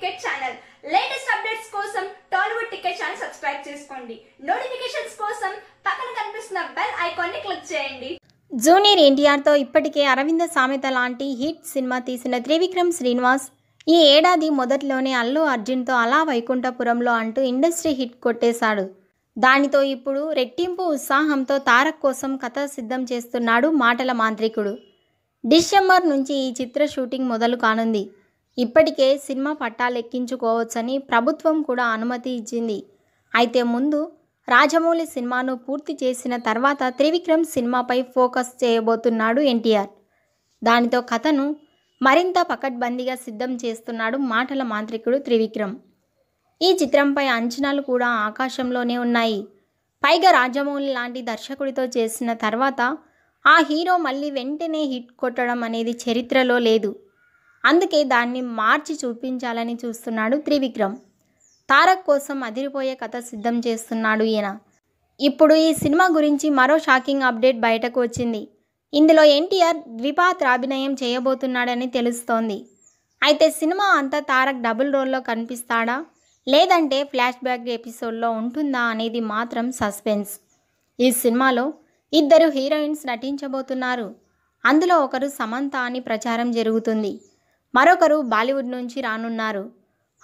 ticket channel latest updates కోసం Tollywood ticket channel subscribe చేసుకోండి notifications కోసం పక్కన కనిపిస్తున్న బెల్ ఐకాన్ ని క్లిక్ చేయండి జూనియర్ ఎన్టీఆర్తో ఇప్పటికే అరవింద సామెత లాంటి హిట్ సినిమా తీసిన త్రివిక్రమ్ శ్రీనివాస్ ఈ ఏడాది మొదట్లోనే అల్లు అర్జున్తో అలా వైకుంఠపురంలో అంటూ ఇండస్ట్రీ హిట్ కొట్టేశాడు దానితో ఇప్పుడు రెట్టింపు ఉత్సాహంతో తారక్ కోసం కథ సిద్ధం చేస్తున్నాడు మాటల మాంత్రికుడు డిసెంబర్ నుంచి ఈ చిత్ర షూటింగ్ మొదలు కానుంది ఇప్పటికే సినిమా పట్టాలెక్కించుకోవచ్చని ప్రభుత్వం కూడా అనుమతి ఇచ్చింది అయితే ముందు రాజమౌళి సినిమాను పూర్తి చేసిన తర్వాత త్రివిక్రమ్ సినిమాపై ఫోకస్ చేయబోతున్నాడు ఎన్టీఆర్ దానితో కథను మరింత పకడ్బందీగా సిద్ధం చేస్తున్నాడు మాటల మాంత్రికుడు త్రివిక్రమ్ ఈ చిత్రంపై అంచనాలు కూడా ఆకాశంలోనే ఉన్నాయి పైగా రాజమౌళి లాంటి దర్శకుడితో చేసిన తర్వాత ఆ హీరో మళ్ళీ వెంటనే హిట్ కొట్టడం అనేది చరిత్రలో లేదు అందుకే దాన్ని మార్చి చూపించాలని చూస్తున్నాడు త్రివిక్రమ్ తారక్ కోసం అదిరిపోయే కథ సిద్ధం చేస్తున్నాడు ఈయన ఇప్పుడు ఈ సినిమా గురించి మరో షాకింగ్ అప్డేట్ బయటకు వచ్చింది ఇందులో ఎన్టీఆర్ ద్విపాత్ర అభినయం చేయబోతున్నాడని తెలుస్తోంది అయితే సినిమా అంతా తారక్ డబుల్ రోల్లో కనిపిస్తాడా లేదంటే ఫ్లాష్ బ్యాక్ ఎపిసోడ్లో ఉంటుందా అనేది మాత్రం సస్పెన్స్ ఈ సినిమాలో ఇద్దరు హీరోయిన్స్ నటించబోతున్నారు అందులో ఒకరు సమంత అని ప్రచారం జరుగుతుంది మరొకరు బాలీవుడ్ నుంచి రానున్నారు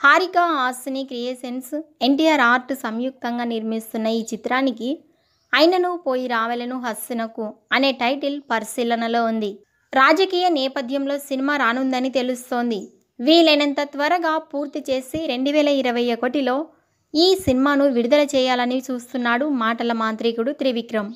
హారిక ఆస్ని క్రియేషన్స్ ఎన్టీఆర్ ఆర్ట్ సంయుక్తంగా నిర్మిస్తున్న ఈ చిత్రానికి అయినను పోయి రావెలను హస్సునకు అనే టైటిల్ పరిశీలనలో ఉంది రాజకీయ నేపథ్యంలో సినిమా రానుందని తెలుస్తోంది వీలైనంత త్వరగా పూర్తి చేసి రెండు వేల ఇరవై ఒకటిలో ఈ సినిమాను విడుదల చేయాలని చూస్తున్నాడు మాటల మాంత్రికుడు త్రివిక్రమ్